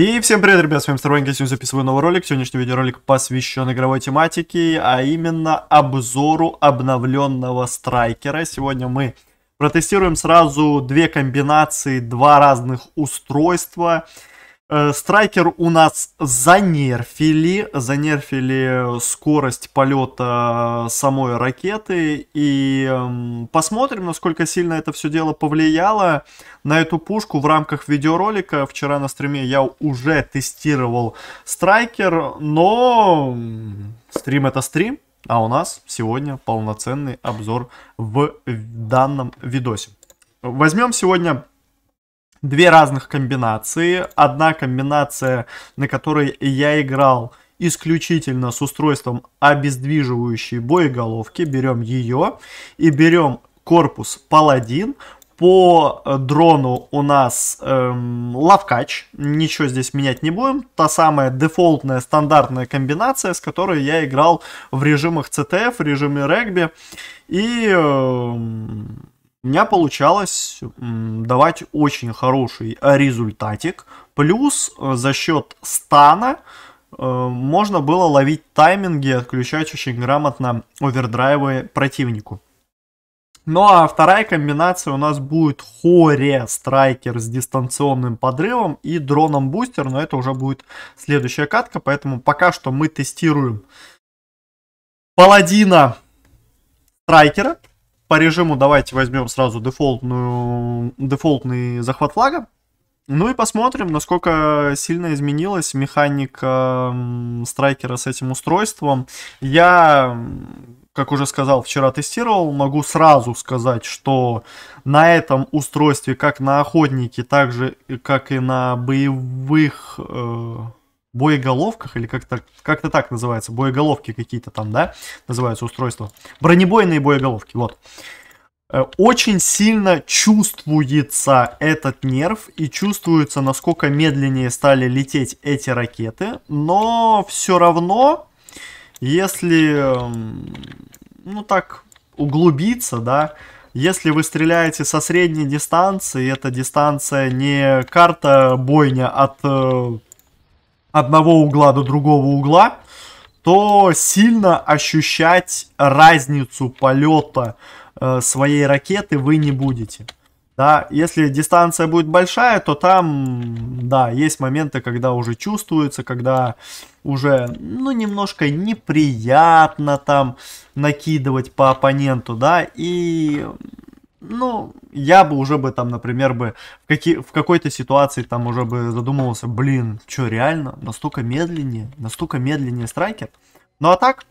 И всем привет, ребят, с вами Сторонник, я сегодня записываю новый ролик. Сегодняшний видеоролик посвящен игровой тематике, а именно обзору обновленного страйкера. Сегодня мы протестируем сразу две комбинации, два разных устройства. Э, страйкер у нас занерфили, занерфили скорость полета самой ракеты, и эм, посмотрим, насколько сильно это все дело повлияло на эту пушку в рамках видеоролика. Вчера на стриме я уже тестировал Страйкер, но стрим это стрим, а у нас сегодня полноценный обзор в данном видосе. Возьмем сегодня две разных комбинации. Одна комбинация, на которой я играл исключительно с устройством обездвиживающей боеголовки. Берем ее и берем корпус Паладин. По э, дрону у нас эм, лавкач, ничего здесь менять не будем. Та самая дефолтная стандартная комбинация, с которой я играл в режимах CTF, в режиме регби. И... Эм, меня получалось давать очень хороший э, результатик. Плюс э, за счет стана э, можно было ловить тайминги, отключать очень грамотно овердрайвы противнику. Ну а вторая комбинация у нас будет Хоре Страйкер с дистанционным подрывом и дроном Бустер, но это уже будет следующая катка, поэтому пока что мы тестируем Паладина Страйкера, по режиму давайте возьмем сразу дефолтную, дефолтный захват флага. Ну и посмотрим, насколько сильно изменилась механика страйкера с этим устройством. Я, как уже сказал, вчера тестировал. Могу сразу сказать, что на этом устройстве, как на охотнике, так же, как и на боевых... Э боеголовках, или как-то как -то так называется, боеголовки какие-то там, да, называются устройства. Бронебойные боеголовки, вот. Э, очень сильно чувствуется этот нерв и чувствуется, насколько медленнее стали лететь эти ракеты, но все равно, если, эм, ну так, углубиться, да, если вы стреляете со средней дистанции, эта дистанция не карта бойня от э, одного угла до другого угла, то сильно ощущать разницу полета э, своей ракеты вы не будете. Да, если дистанция будет большая, то там, да, есть моменты, когда уже чувствуется, когда уже, ну, немножко неприятно там накидывать по оппоненту, да, и ну, я бы уже бы там, например, бы в, какие, в какой-то ситуации там уже бы задумывался, блин, что реально, настолько медленнее, настолько медленнее страйкер. Ну а так,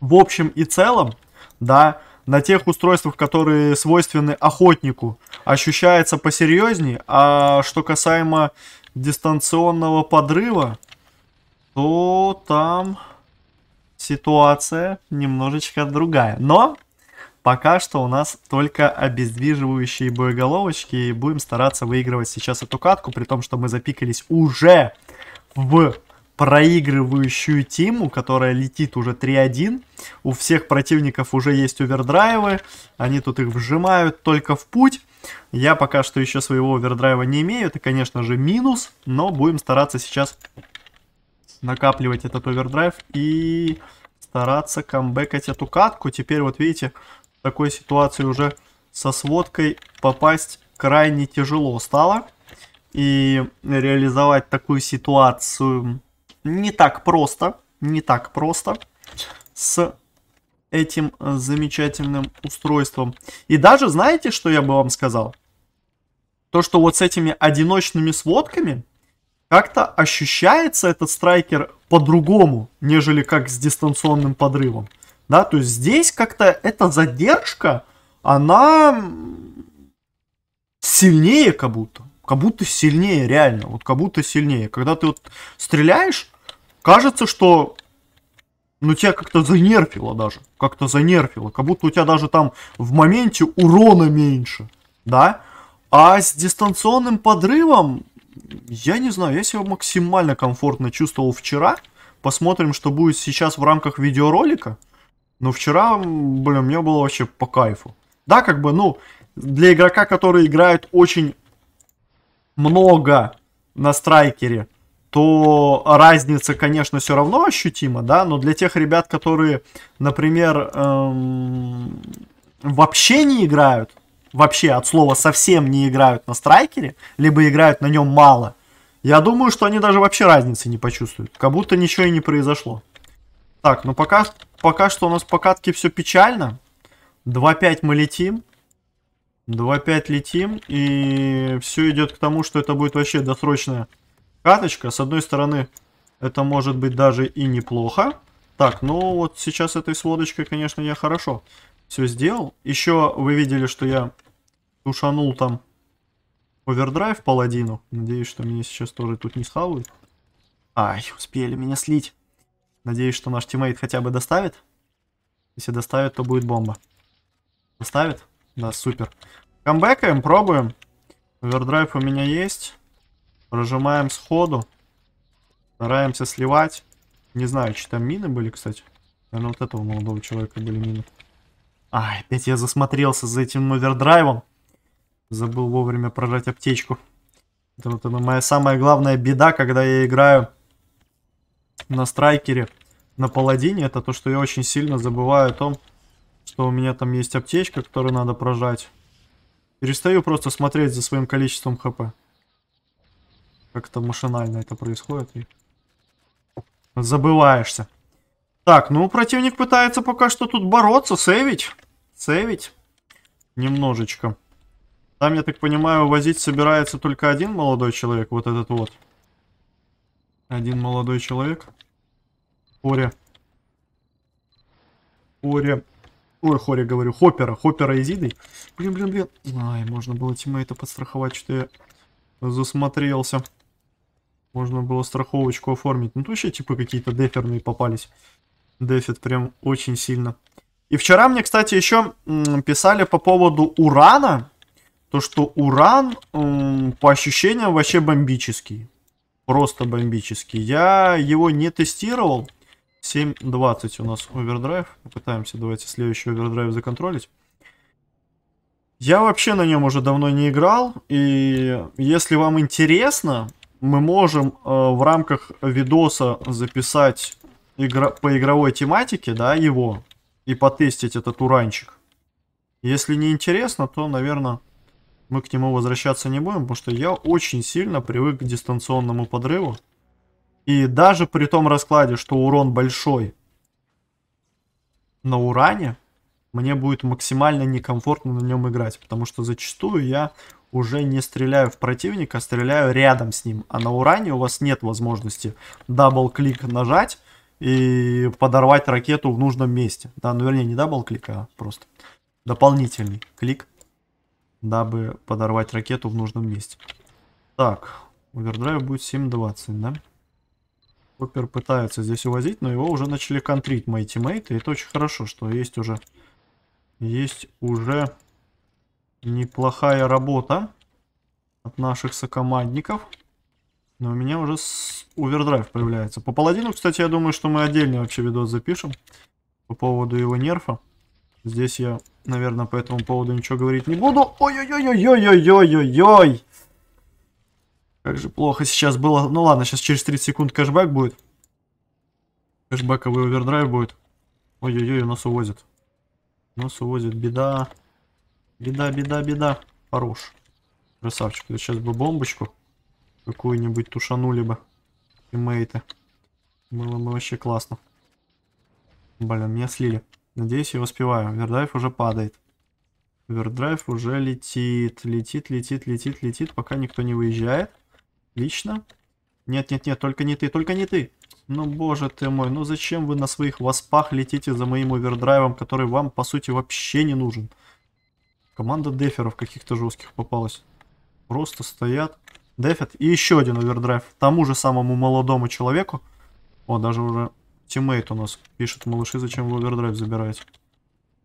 в общем и целом, да, на тех устройствах, которые свойственны охотнику, ощущается посерьезнее, а что касаемо дистанционного подрыва, то там ситуация немножечко другая. Но Пока что у нас только обездвиживающие боеголовочки, и будем стараться выигрывать сейчас эту катку, при том, что мы запикались уже в проигрывающую тиму, которая летит уже 3-1. У всех противников уже есть овердрайвы, они тут их вжимают только в путь. Я пока что еще своего овердрайва не имею, это, конечно же, минус, но будем стараться сейчас накапливать этот овердрайв и стараться камбэкать эту катку. Теперь вот видите, такой ситуации уже со сводкой попасть крайне тяжело стало. И реализовать такую ситуацию не так просто. Не так просто с этим замечательным устройством. И даже знаете, что я бы вам сказал? То, что вот с этими одиночными сводками как-то ощущается этот страйкер по-другому, нежели как с дистанционным подрывом. Да, то есть здесь как-то эта задержка, она сильнее как будто. Как будто сильнее, реально. Вот как будто сильнее. Когда ты вот стреляешь, кажется, что ну тебя как-то занерфило даже. Как-то занерфило. Как будто у тебя даже там в моменте урона меньше. Да? А с дистанционным подрывом, я не знаю, я себя максимально комфортно чувствовал вчера. Посмотрим, что будет сейчас в рамках видеоролика. Но ну, вчера, блин, мне было вообще по кайфу. Да, как бы, ну, для игрока, который играет очень много на страйкере, то разница, конечно, все равно ощутима, да, но для тех ребят, которые, например, эм, вообще не играют, вообще от слова совсем не играют на страйкере, либо играют на нем мало, я думаю, что они даже вообще разницы не почувствуют, как будто ничего и не произошло. Так, ну пока пока что у нас по катке все печально. 2-5 мы летим. 2-5 летим. И все идет к тому, что это будет вообще досрочная каточка. С одной стороны, это может быть даже и неплохо. Так, ну вот сейчас этой сводочкой, конечно, я хорошо все сделал. Еще вы видели, что я тушанул там овердрайв паладину. Надеюсь, что меня сейчас тоже тут не схавают. Ай, успели меня слить. Надеюсь, что наш тиммейт хотя бы доставит. Если доставит, то будет бомба. Доставит? Да, супер. Камбэкаем, пробуем. Овердрайв у меня есть. Прожимаем сходу. Стараемся сливать. Не знаю, что там мины были, кстати. Наверное, вот этого молодого человека были мины. А, опять я засмотрелся за этим овердрайвом. Забыл вовремя прожать аптечку. Это вот она моя самая главная беда, когда я играю на страйкере, на паладине, это то, что я очень сильно забываю о том, что у меня там есть аптечка, которую надо прожать. Перестаю просто смотреть за своим количеством хп. Как-то машинально это происходит. И... Забываешься. Так, ну противник пытается пока что тут бороться, сейвить. Сейвить. Немножечко. Там, я так понимаю, возить собирается только один молодой человек, вот этот вот. Один молодой человек. Хори. Хори. Ой, Хори говорю. Хопера, Хоппера Изиды. Блин, блин, блин. Ай, можно было тиммейта подстраховать, что я засмотрелся. Можно было страховочку оформить. Ну, то вообще, типа, какие-то деферные попались. Дефит прям очень сильно. И вчера мне, кстати, еще писали по поводу урана. То, что уран, по ощущениям, вообще бомбический. Просто бомбический. Я его не тестировал. 7.20 у нас овердрайв. Попытаемся, давайте, следующий овердрайв законтролить. Я вообще на нем уже давно не играл. И если вам интересно, мы можем э, в рамках видоса записать игра по игровой тематике, да, его. И потестить этот уранчик. Если не интересно, то, наверное, мы к нему возвращаться не будем, потому что я очень сильно привык к дистанционному подрыву. И даже при том раскладе, что урон большой на уране, мне будет максимально некомфортно на нем играть, потому что зачастую я уже не стреляю в противника, а стреляю рядом с ним. А на уране у вас нет возможности дабл-клик нажать и подорвать ракету в нужном месте. Да, ну вернее не дабл-клик, а просто дополнительный клик, дабы подорвать ракету в нужном месте. Так, овердрайв будет 7.20, да? Опер пытается здесь увозить, но его уже начали контрить мои тиммейты. это очень хорошо, что есть уже... Есть уже неплохая работа от наших сокомандников. Но у меня уже с... овердрайв появляется. По паладину, кстати, я думаю, что мы отдельный вообще видос запишем. По поводу его нерфа. Здесь я, наверное, по этому поводу ничего говорить не буду. Ой-ой-ой-ой-ой-ой-ой-ой-ой! Как же плохо сейчас было. Ну ладно, сейчас через 30 секунд кэшбэк будет. Кэшбэковый овердрайв будет. Ой-ой-ой, нас увозят. Нас увозят. Беда. Беда, беда, беда. Хорош. Красавчик. Да сейчас бы бомбочку какую-нибудь тушанули бы. Тиммейты. Было бы вообще классно. Блин, меня слили. Надеюсь, я успеваю. Вердрайв уже падает. Вердрайв уже летит. Летит, летит, летит, летит, пока никто не выезжает. Лично? Нет-нет-нет, только не ты, только не ты. Ну, боже ты мой, ну зачем вы на своих воспах летите за моим овердрайвом, который вам, по сути, вообще не нужен? Команда деферов каких-то жестких попалась. Просто стоят, дефят. И еще один овердрайв тому же самому молодому человеку. О, даже уже тиммейт у нас пишет, малыши, зачем вы овердрайв забираете?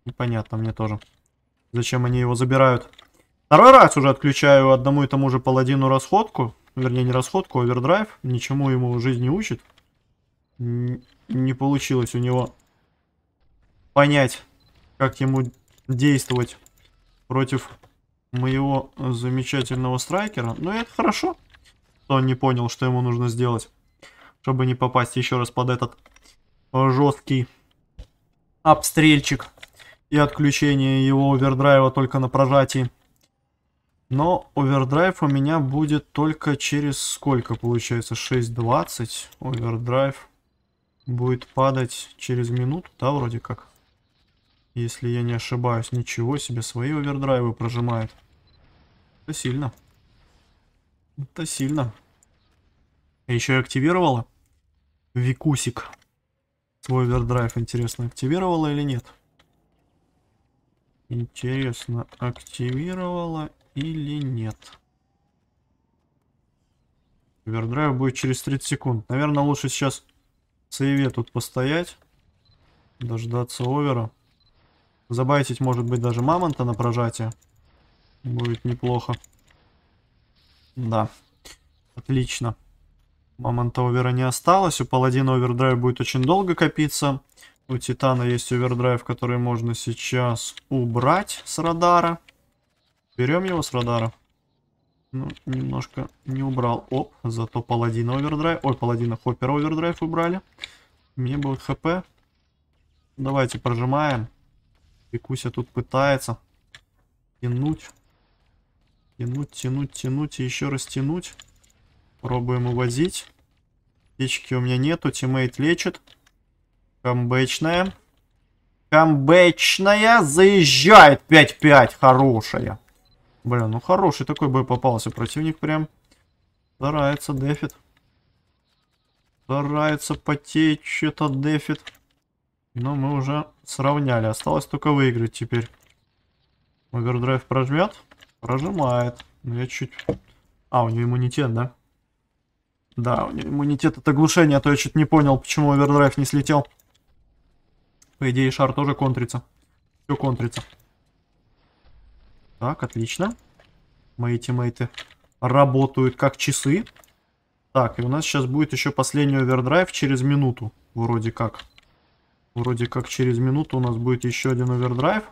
Непонятно мне тоже. Зачем они его забирают? Второй раз уже отключаю одному и тому же паладину расходку вернее не расходку, а овердрайв, ничему ему жизнь не учит. Не получилось у него понять, как ему действовать против моего замечательного страйкера. Но это хорошо, что он не понял, что ему нужно сделать, чтобы не попасть еще раз под этот жесткий обстрельчик и отключение его овердрайва только на прожатии. Но овердрайв у меня будет только через сколько получается? 6.20. Овердрайв будет падать через минуту, да, вроде как? Если я не ошибаюсь, ничего себе, свои овердрайвы прожимает. Это сильно. Это сильно. Я еще и активировала. Викусик. Свой овердрайв, интересно, активировала или нет? Интересно, активировала или нет. Овердрайв будет через 30 секунд. Наверное, лучше сейчас в сейве тут постоять. Дождаться овера. Забайтить, может быть, даже мамонта на прожатие. Будет неплохо. Да. Отлично. Мамонта овера не осталось. У паладина овердрайв будет очень долго копиться. У Титана есть овердрайв, который можно сейчас убрать с радара. Берем его с радара. Ну, немножко не убрал. Оп, зато паладина овердрайв. Ой, паладина хоппера овердрайв убрали. Мне будет хп. Давайте прожимаем. И Куся тут пытается тянуть. Тянуть, тянуть, тянуть и еще раз тянуть. Пробуем увозить. Печки у меня нету. Тиммейт лечит. Камбэчная. Камбэчная заезжает 5-5. Хорошая. Бля, ну хороший такой бой попался. Противник прям старается, дефит. Старается потеть, что-то дефит. Но мы уже сравняли. Осталось только выиграть теперь. Овердрайв прожмет? Прожимает. Но ну, я чуть... А, у него иммунитет, да? Да, у него иммунитет от оглушения, а то я чуть не понял, почему овердрайв не слетел. По идее, шар тоже контрится. Все контрится. Так, отлично. Мои тиммейты работают как часы. Так, и у нас сейчас будет еще последний овердрайв через минуту. Вроде как. Вроде как через минуту у нас будет еще один овердрайв,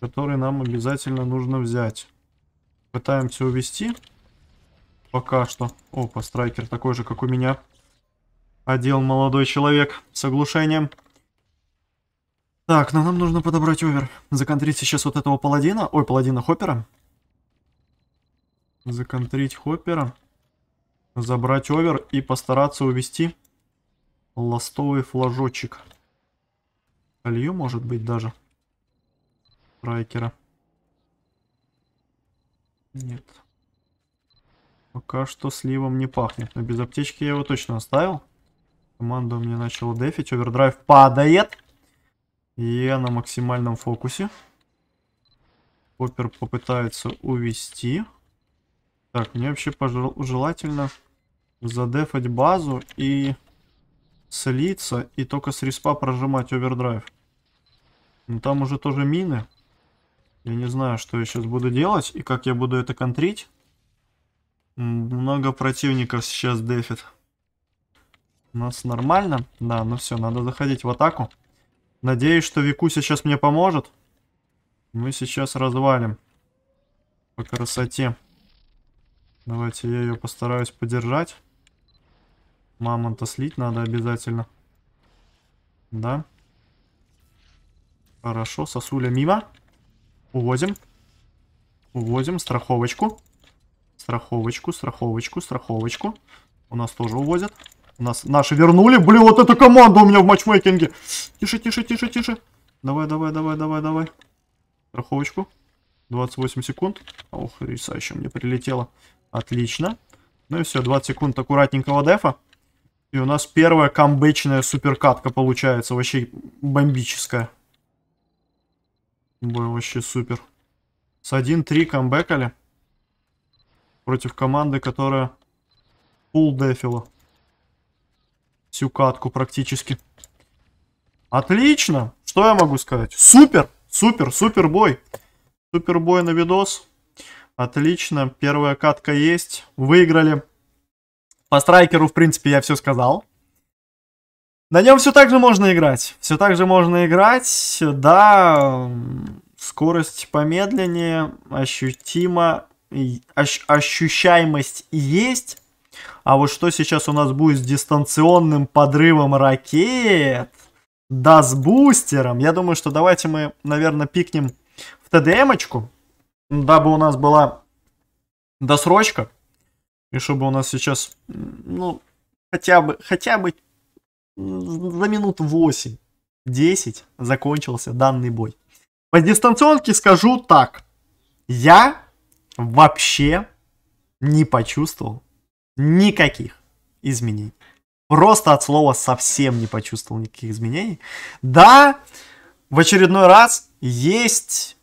который нам обязательно нужно взять. Пытаемся увести. Пока что. Опа, страйкер такой же, как у меня. Одел молодой человек с оглушением. Так, но нам нужно подобрать овер. Законтрить сейчас вот этого паладина. Ой, паладина Хоппера. Законтрить Хоппера. Забрать овер и постараться увести ластовый флажочек. Колью, может быть, даже. Райкера. Нет. Пока что сливом не пахнет. Но без аптечки я его точно оставил. Команда у меня начала дефить. Овердрайв падает. Я на максимальном фокусе. Поппер попытается увести. Так, мне вообще пожел желательно задефать базу и слиться, и только с респа прожимать овердрайв. Но там уже тоже мины. Я не знаю, что я сейчас буду делать и как я буду это контрить. Много противников сейчас дефит. У нас нормально. Да, ну все, надо заходить в атаку. Надеюсь, что Викуся сейчас мне поможет. Мы сейчас развалим. По красоте. Давайте я ее постараюсь подержать. Мамонта слить надо обязательно. Да. Хорошо, сосуля мимо. Увозим. Увозим страховочку. Страховочку, страховочку, страховочку. У нас тоже увозят. Нас, наши вернули. Блин, вот эта команда у меня в матчмейкинге. Тише, тише, тише, тише. Давай, давай, давай, давай, давай. Страховочку. 28 секунд. Ох, риса еще мне прилетело. Отлично. Ну и все, 20 секунд аккуратненького дефа. И у нас первая камбэчная суперкатка получается. Вообще бомбическая. Бой вообще супер. С 1-3 камбэкали. Против команды, которая пул дефила. Всю катку практически. Отлично! Что я могу сказать? Супер! Супер, супер бой! Супер бой на видос. Отлично, первая катка есть. Выиграли. По страйкеру, в принципе, я все сказал. На нем все так же можно играть. Все так же можно играть. Да, скорость помедленнее, ощутимо, ощущаемость есть. А вот что сейчас у нас будет с дистанционным подрывом ракет? Да, с бустером. Я думаю, что давайте мы, наверное, пикнем в ТДМочку, дабы у нас была досрочка. И чтобы у нас сейчас, ну, хотя бы, хотя бы за минут 8-10 закончился данный бой. По дистанционке скажу так. Я вообще не почувствовал никаких изменений. Просто от слова совсем не почувствовал никаких изменений. Да, в очередной раз есть,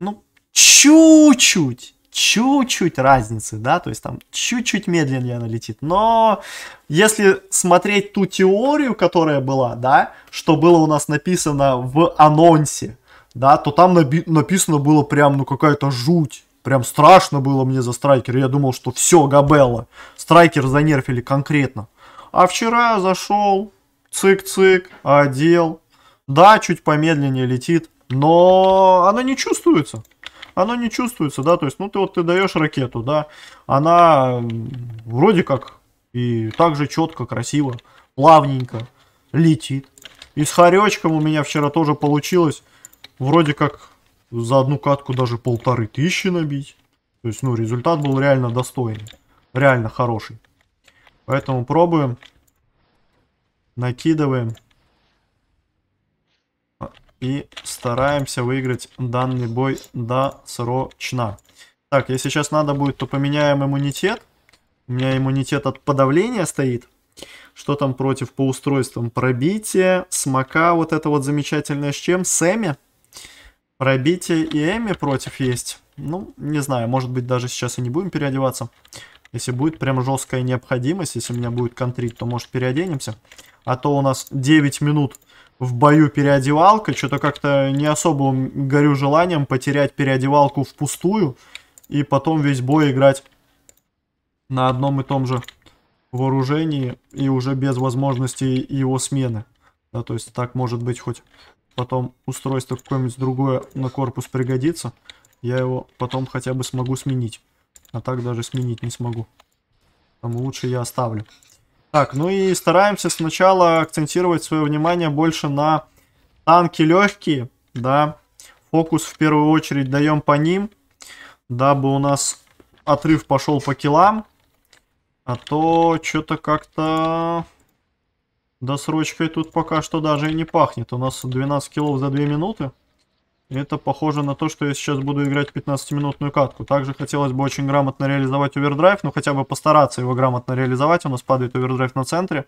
ну, чуть-чуть, чуть-чуть разницы, да, то есть там чуть-чуть медленнее она летит. Но если смотреть ту теорию, которая была, да, что было у нас написано в анонсе, да, то там написано было прям, ну, какая-то жуть Прям страшно было мне за Страйкера. Я думал, что все, Габелла. Страйкер занерфили конкретно. А вчера зашел, цик-цик, одел. Да, чуть помедленнее летит, но оно не чувствуется. Оно не чувствуется, да, то есть, ну, ты вот ты даешь ракету, да, она вроде как и так же четко, красиво, плавненько летит. И с хоречком у меня вчера тоже получилось, вроде как за одну катку даже полторы тысячи набить. То есть, ну, результат был реально достойный. Реально хороший. Поэтому пробуем. Накидываем. И стараемся выиграть данный бой досрочно. Так, если сейчас надо будет, то поменяем иммунитет. У меня иммунитет от подавления стоит. Что там против по устройствам? Пробитие, смока, вот это вот замечательное с чем? Сэмми. Пробитие и Эми против есть. Ну, не знаю, может быть, даже сейчас и не будем переодеваться. Если будет прям жесткая необходимость, если у меня будет контрить, то, может, переоденемся. А то у нас 9 минут в бою переодевалка. Что-то как-то не особо горю желанием потерять переодевалку впустую. И потом весь бой играть на одном и том же вооружении и уже без возможности его смены. Да, то есть так может быть хоть потом устройство какое-нибудь другое на корпус пригодится, я его потом хотя бы смогу сменить. А так даже сменить не смогу. там лучше я оставлю. Так, ну и стараемся сначала акцентировать свое внимание больше на танки легкие, да. Фокус в первую очередь даем по ним, дабы у нас отрыв пошел по килам. А то что-то как-то Досрочкой тут пока что даже и не пахнет. У нас 12 килов за 2 минуты. это похоже на то, что я сейчас буду играть 15-минутную катку. Также хотелось бы очень грамотно реализовать овердрайв, но хотя бы постараться его грамотно реализовать. У нас падает овердрайв на центре,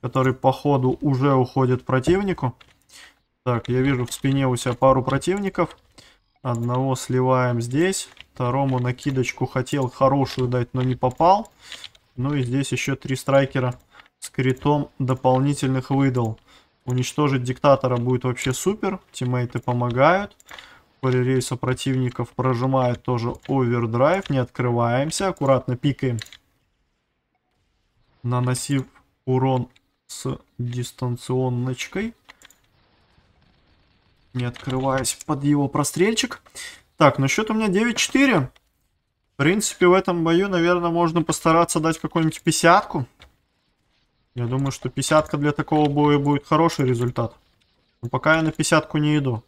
который по ходу уже уходит противнику. Так, я вижу в спине у себя пару противников. Одного сливаем здесь. Второму накидочку хотел хорошую дать, но не попал. Ну и здесь еще три страйкера с критом дополнительных выдал. Уничтожить диктатора будет вообще супер. Тиммейты помогают. Поле рейса противников прожимает тоже овердрайв. Не открываемся. Аккуратно пикаем. Наносив урон с дистанционночкой. Не открываясь под его прострельчик. Так, на ну счет у меня 9-4. В принципе, в этом бою, наверное, можно постараться дать какую-нибудь писятку. Я думаю, что 50 для такого боя будет хороший результат. Но пока я на 50 не иду.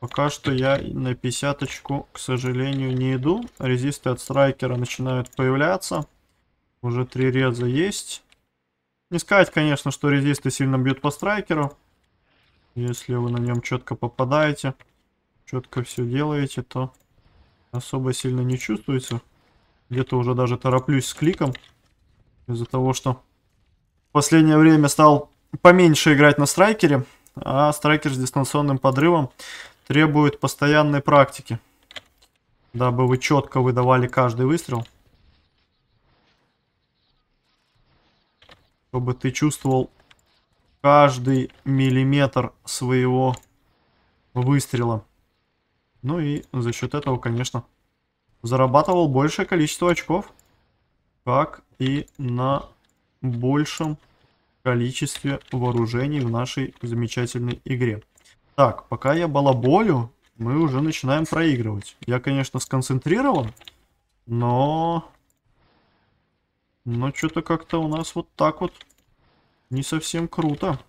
Пока что я на 50 к сожалению, не иду. Резисты от страйкера начинают появляться. Уже три реза есть. Не сказать, конечно, что резисты сильно бьют по страйкеру. Если вы на нем четко попадаете, четко все делаете, то особо сильно не чувствуется. Где-то уже даже тороплюсь с кликом. Из-за того, что в последнее время стал поменьше играть на страйкере, а страйкер с дистанционным подрывом требует постоянной практики, дабы вы четко выдавали каждый выстрел. Чтобы ты чувствовал каждый миллиметр своего выстрела. Ну и за счет этого, конечно, зарабатывал большее количество очков, как и на большем количестве вооружений в нашей замечательной игре. Так, пока я балаболю, мы уже начинаем проигрывать. Я, конечно, сконцентрирован, но... Но что-то как-то у нас вот так вот не совсем круто.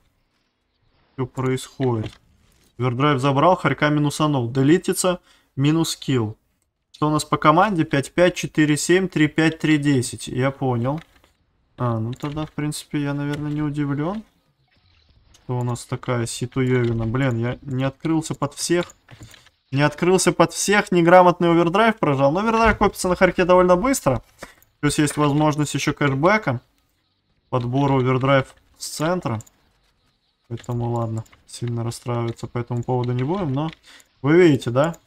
все происходит? Вердрайв забрал, Харька минусанул. Долетится, минус килл. Что у нас по команде? 5-5, 4-7, 3-5, 3-10. Я понял. А, ну тогда, в принципе, я, наверное, не удивлен, что у нас такая ситуевина. Блин, я не открылся под всех. Не открылся под всех, неграмотный овердрайв прожал. Но овердрайв копится на харке довольно быстро. Плюс есть возможность еще кэшбэка. Подбора овердрайв с центра. Поэтому ладно, сильно расстраиваться по этому поводу не будем. Но вы видите, да?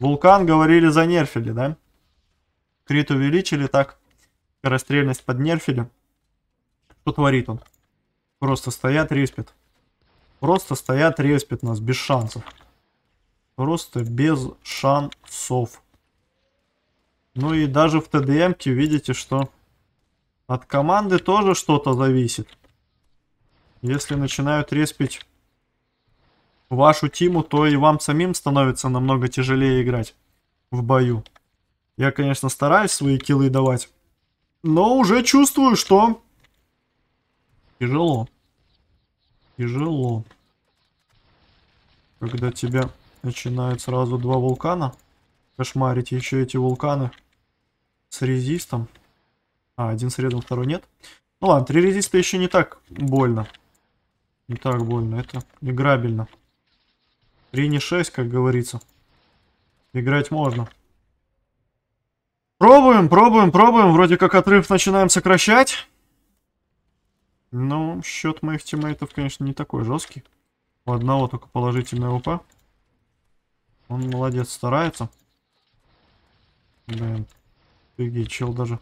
Вулкан, говорили, занерфили, да? Крит увеличили, так Скорострельность нерфили. Что творит он? Просто стоят, респит. Просто стоят, респит нас, без шансов. Просто без шансов. Ну и даже в ТДМке видите, что от команды тоже что-то зависит. Если начинают респить вашу тиму, то и вам самим становится намного тяжелее играть в бою. Я, конечно, стараюсь свои киллы давать но уже чувствую, что... Тяжело. Тяжело. Когда тебя начинают сразу два вулкана кошмарить. Еще эти вулканы с резистом. А, один с редом, второй нет. Ну ладно, три резиста еще не так больно. Не так больно, это играбельно. три не шесть, как говорится. Играть можно. Пробуем, пробуем, пробуем. Вроде как отрыв начинаем сокращать. Но ну, счет моих тиммейтов, конечно, не такой жесткий. У одного только положительная УП. Он молодец, старается. Блин, беги, чел даже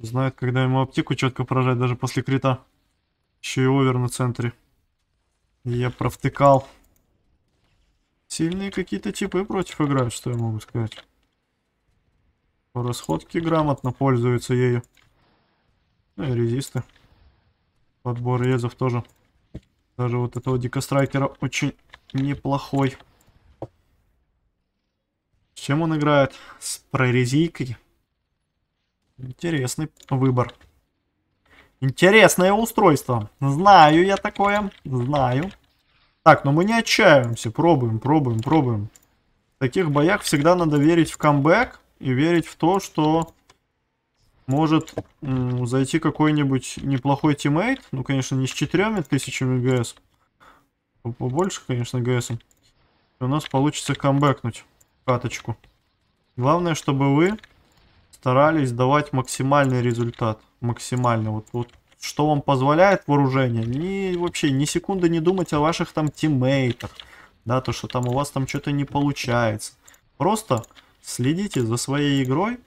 знает, когда ему аптеку четко поражать, даже после крита. Еще и овер на центре. Я провтыкал. Сильные какие-то типы против играют, что я могу сказать по расходке грамотно пользуется ею. Ну и резисты. Подбор резов тоже. Даже вот этого дикострайкера очень неплохой. С чем он играет? С прорезийкой. Интересный выбор. Интересное устройство. Знаю я такое. Знаю. Так, но мы не отчаиваемся. Пробуем, пробуем, пробуем. В таких боях всегда надо верить в камбэк и верить в то, что может зайти какой-нибудь неплохой тиммейт. Ну, конечно, не с 4 тысячами ГС. А побольше, конечно, ГС. у нас получится камбэкнуть каточку. Главное, чтобы вы старались давать максимальный результат. Максимально. Вот, вот что вам позволяет вооружение. Ни, вообще ни секунды не думать о ваших там тиммейтах. Да, то, что там у вас там что-то не получается. Просто Следите за своей игрой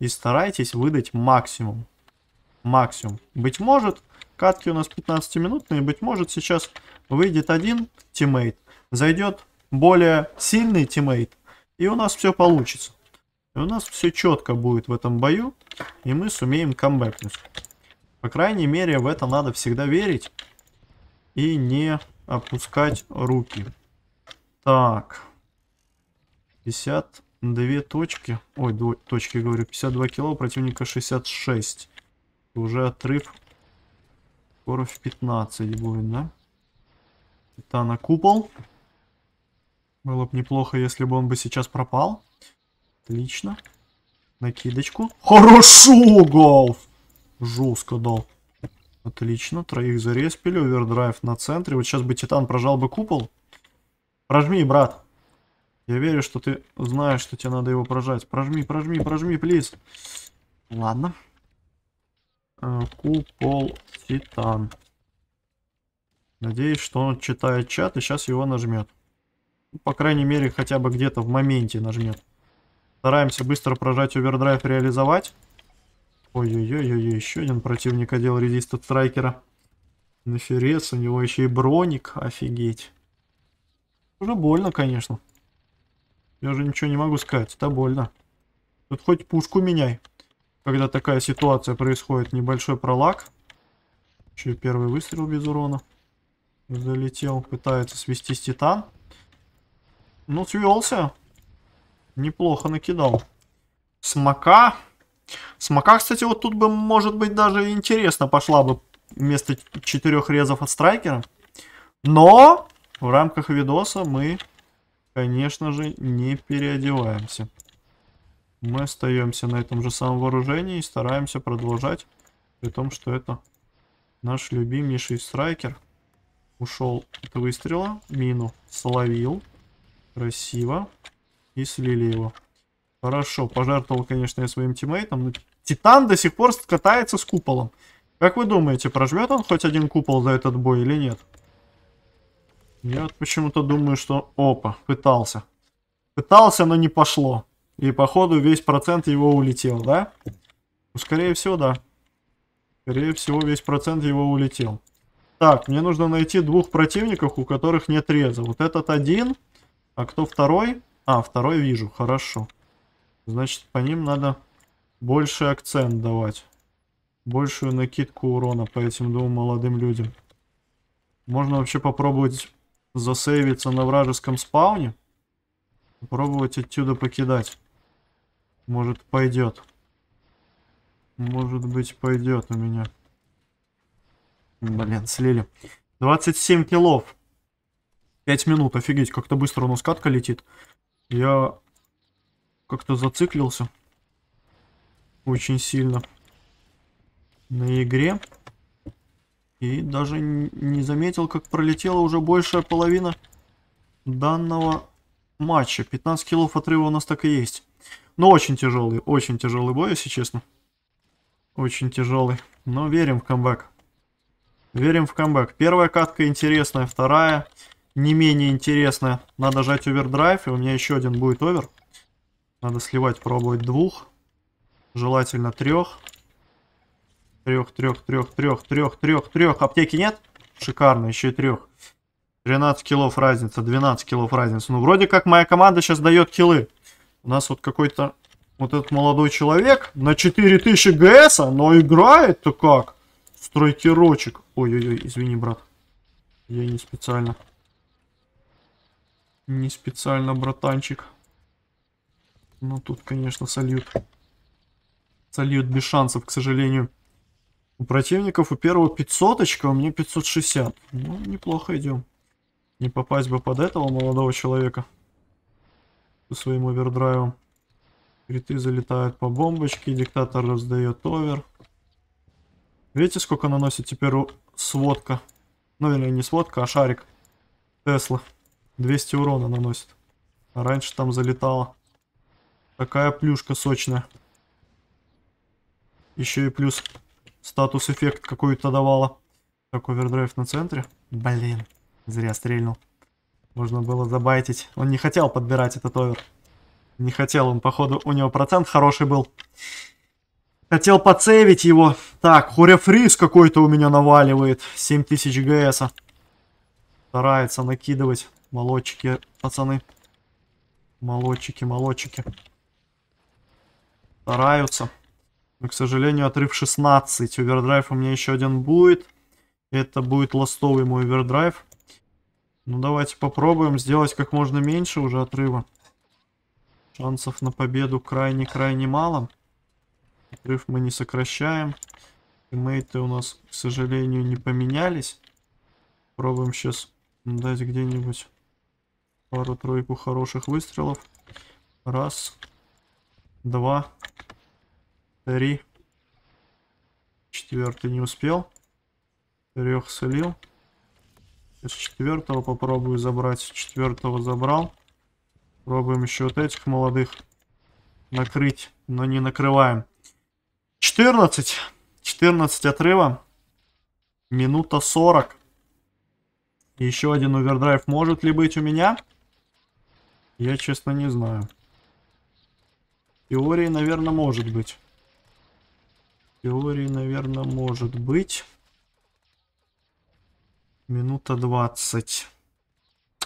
и старайтесь выдать максимум. Максимум. Быть может, катки у нас 15-минутные, быть может, сейчас выйдет один тиммейт, зайдет более сильный тиммейт, и у нас все получится. И у нас все четко будет в этом бою, и мы сумеем камбэкнуть. По крайней мере, в это надо всегда верить и не опускать руки. Так. 50 Две точки. Ой, две точки, говорю. 52 кило, противника 66. Уже отрыв. Скоро в 15 будет, да? Титана купол. Было бы неплохо, если бы он бы сейчас пропал. Отлично. Накидочку. Хорошо, голф! Жестко дал. Отлично, троих зареспили, овердрайв на центре. Вот сейчас бы Титан прожал бы купол. Прожми, брат. Я верю, что ты знаешь, что тебе надо его прожать. Прожми, прожми, прожми, плиз. Ладно. Э, купол Титан. Надеюсь, что он читает чат и сейчас его нажмет. Ну, по крайней мере, хотя бы где-то в моменте нажмет. Стараемся быстро прожать овердрайв, реализовать. Ой-ой-ой-ой, еще один противник одел резист от страйкера. Наферец, у него еще и броник, офигеть. Уже больно, конечно. Я уже ничего не могу сказать, это больно. Тут хоть пушку меняй, когда такая ситуация происходит. Небольшой пролак. Еще первый выстрел без урона. Залетел, пытается свести с титан. Ну, свелся. Неплохо накидал. Смока. Смока, кстати, вот тут бы, может быть, даже интересно пошла бы вместо четырех резов от страйкера. Но в рамках видоса мы конечно же, не переодеваемся. Мы остаемся на этом же самом вооружении и стараемся продолжать. При том, что это наш любимейший страйкер. Ушел от выстрела, мину словил. Красиво. И слили его. Хорошо, пожертвовал, конечно, я своим тиммейтом. Но Титан до сих пор катается с куполом. Как вы думаете, прожмет он хоть один купол за этот бой или нет? Я вот почему-то думаю, что... Опа, пытался. Пытался, но не пошло. И походу весь процент его улетел, да? Ну, скорее всего, да. Скорее всего, весь процент его улетел. Так, мне нужно найти двух противников, у которых нет реза. Вот этот один. А кто второй? А, второй вижу, хорошо. Значит, по ним надо больше акцент давать. Большую накидку урона по этим двум молодым людям. Можно вообще попробовать засейвиться на вражеском спауне. Пробовать отсюда покидать. Может пойдет. Может быть пойдет у меня. Блин, слили. 27 килов. 5 минут, офигеть, как-то быстро у нас катка летит. Я как-то зациклился. Очень сильно. На игре. И даже не заметил, как пролетела уже большая половина данного матча. 15 килов отрыва у нас так и есть. Но очень тяжелый, очень тяжелый бой, если честно. Очень тяжелый. Но верим в камбэк. Верим в камбэк. Первая катка интересная, вторая не менее интересная. Надо жать овердрайв, и у меня еще один будет овер. Надо сливать, пробовать двух. Желательно трех. Трех, трех, трех, трех, трех, трех, трех. Аптеки нет? Шикарно, еще и трех. 13 килов разница, 12 килов разница. Ну, вроде как моя команда сейчас дает килы. У нас вот какой-то вот этот молодой человек на 4000 ГС, но играет-то как? Стройкерочек. Ой-ой-ой, извини, брат. Я не специально. Не специально, братанчик. Ну, тут, конечно, сольют. Сольют без шансов, к сожалению. У противников у первого 500, очка, а у меня 560. Ну, неплохо идем. Не попасть бы под этого молодого человека. Со своим овердрайвом. Криты залетают по бомбочке, диктатор раздает овер. Видите, сколько наносит теперь сводка? Ну, или не сводка, а шарик. Тесла. 200 урона наносит. А раньше там залетала. Такая плюшка сочная. Еще и плюс статус эффект какой-то давала. Так, овердрайв на центре. Блин, зря стрельнул. Можно было забайтить. Он не хотел подбирать этот овер. Не хотел он, походу, у него процент хороший был. Хотел подсейвить его. Так, хорефриз какой-то у меня наваливает. 7000 ГС. -а. Старается накидывать. Молодчики, пацаны. Молодчики, молодчики. Стараются. Но, к сожалению, отрыв 16. Овердрайв у меня еще один будет. Это будет ластовый мой овердрайв. Ну, давайте попробуем сделать как можно меньше уже отрыва. Шансов на победу крайне-крайне мало. Отрыв мы не сокращаем. Тиммейты у нас, к сожалению, не поменялись. Пробуем сейчас дать где-нибудь пару-тройку хороших выстрелов. Раз, два, Три. Четвертый не успел. Трех слил. С четвертого попробую забрать. Четвертого забрал. Пробуем еще вот этих молодых накрыть, но не накрываем. 14. 14 отрыва. Минута 40. Еще один овердрайв может ли быть у меня? Я, честно, не знаю. Теории, наверное, может быть теории, наверное, может быть. Минута 20.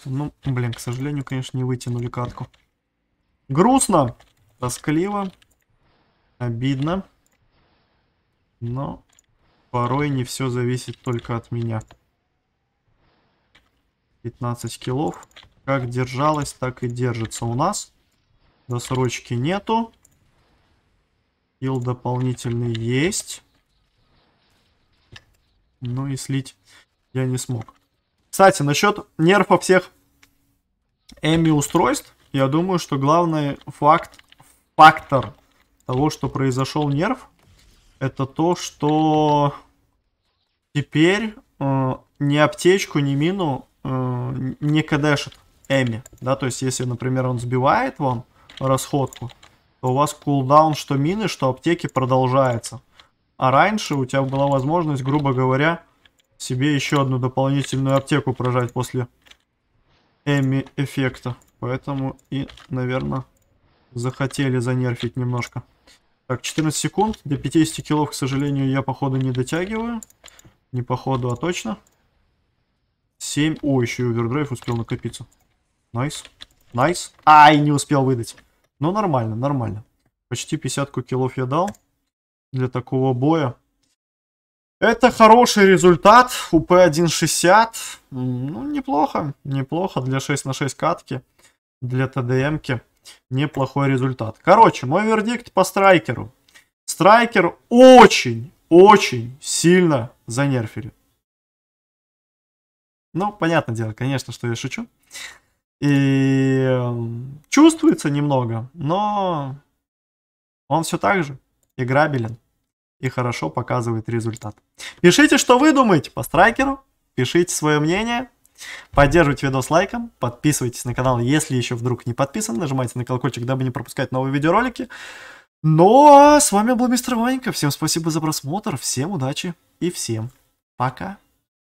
Ну, блин, к сожалению, конечно, не вытянули катку. Грустно, тоскливо, обидно. Но порой не все зависит только от меня. 15 килов. Как держалось, так и держится у нас. Досрочки нету. Хил дополнительный есть. Ну и слить я не смог. Кстати, насчет нерфа всех Эми устройств, я думаю, что главный факт, фактор того, что произошел нерв, это то, что теперь э, ни аптечку, ни мину э, не кадешит Эми. Да, то есть, если, например, он сбивает вам расходку, у вас кулдаун что мины, что аптеки продолжается. А раньше у тебя была возможность, грубо говоря, себе еще одну дополнительную аптеку прожать после эми эффекта. Поэтому и, наверное, захотели занерфить немножко. Так, 14 секунд. До 50 килов, к сожалению, я походу не дотягиваю. Не походу, а точно. 7. О, еще и овердрайв успел накопиться. Найс. Найс. Ай, не успел выдать. Но ну, нормально, нормально. Почти 50 килов я дал для такого боя. Это хороший результат. УП-1.60. Ну, неплохо. Неплохо для 6 на 6 катки. Для ТДМки. Неплохой результат. Короче, мой вердикт по страйкеру. Страйкер очень, очень сильно занерфили. Ну, понятное дело, конечно, что я шучу. И эм, чувствуется немного, но он все так же играбелен и хорошо показывает результат. Пишите, что вы думаете по страйкеру, пишите свое мнение, поддерживайте видос лайком, подписывайтесь на канал, если еще вдруг не подписан, нажимайте на колокольчик, дабы не пропускать новые видеоролики. Ну а с вами был мистер Ванька, всем спасибо за просмотр, всем удачи и всем пока.